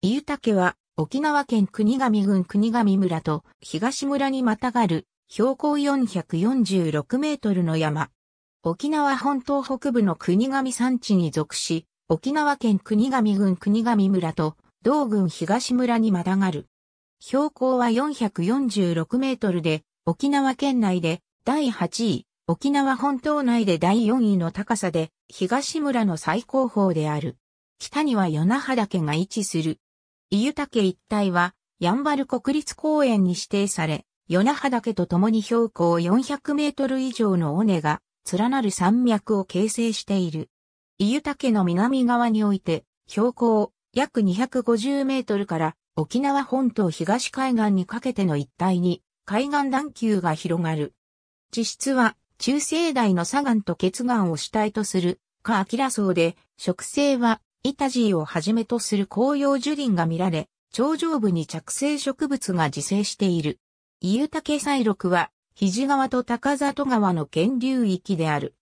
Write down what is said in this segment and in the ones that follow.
伊湯岳は沖縄県国神郡国神村と東村にまたがる標高446メートルの山。沖縄本島北部の国神山地に属し、沖縄県国神郡国神村と同郡東村にまたがる。標高は446メートルで、沖縄県内で第8位、沖縄本島内で第4位の高さで、東村の最高峰である。北には与那覇岳が位置する。伊豊岳一帯は、やんばる国立公園に指定され、与那覇岳と共に標高400メートル以上の尾根が連なる山脈を形成している。伊豊岳の南側において、標高約250メートルから沖縄本島東海岸にかけての一帯に海岸段丘が広がる。地質は中生代の砂岩と結岩を主体とする下アキラ層で、植生はイタジーをはじめとする紅葉樹林が見られ、頂上部に着生植物が自生している。イユタケサイロクは、肘川と高里川の源流域である。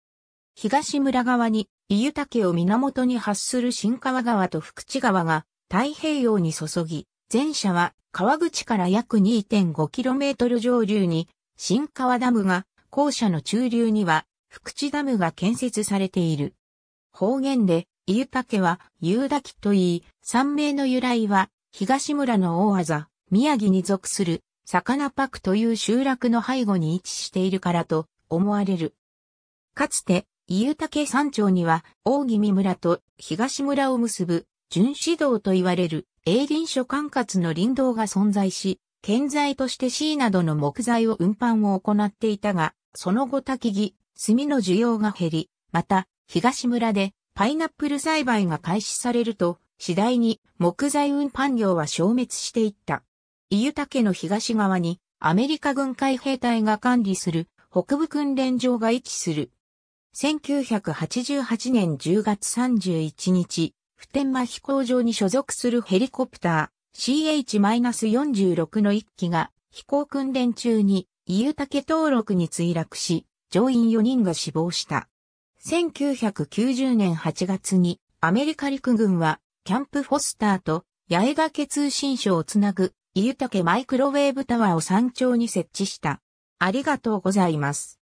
東村側に、イユタケを源に発する新川川と福地川が太平洋に注ぎ、前者は川口から約 2.5km 上流に新川ダムが、後者の中流には福地ダムが建設されている。方言で伊ユ岳家は、ユーダと言い、山名の由来は、東村の大技、宮城に属する、魚パクという集落の背後に位置しているからと思われる。かつて、伊湯岳山頂には、大宜味村と東村を結ぶ、巡視道と言われる、営林所管轄の林道が存在し、建材として C などの木材を運搬を行っていたが、その後焚き木、炭の需要が減り、また、東村でパイナップル栽培が開始されると、次第に木材運搬業は消滅していった。伊ユ岳の東側にアメリカ軍海兵隊が管理する北部訓練場が位置する。1988年10月31日、普天間飛行場に所属するヘリコプター CH-46 の1機が飛行訓練中に伊ユ岳登録に墜落し、乗員4人が死亡した。1990年8月にアメリカ陸軍はキャンプ・フォスターと八重岳通信所をつなぐ、イユタケマイクロウェーブタワーを山頂に設置した。ありがとうございます。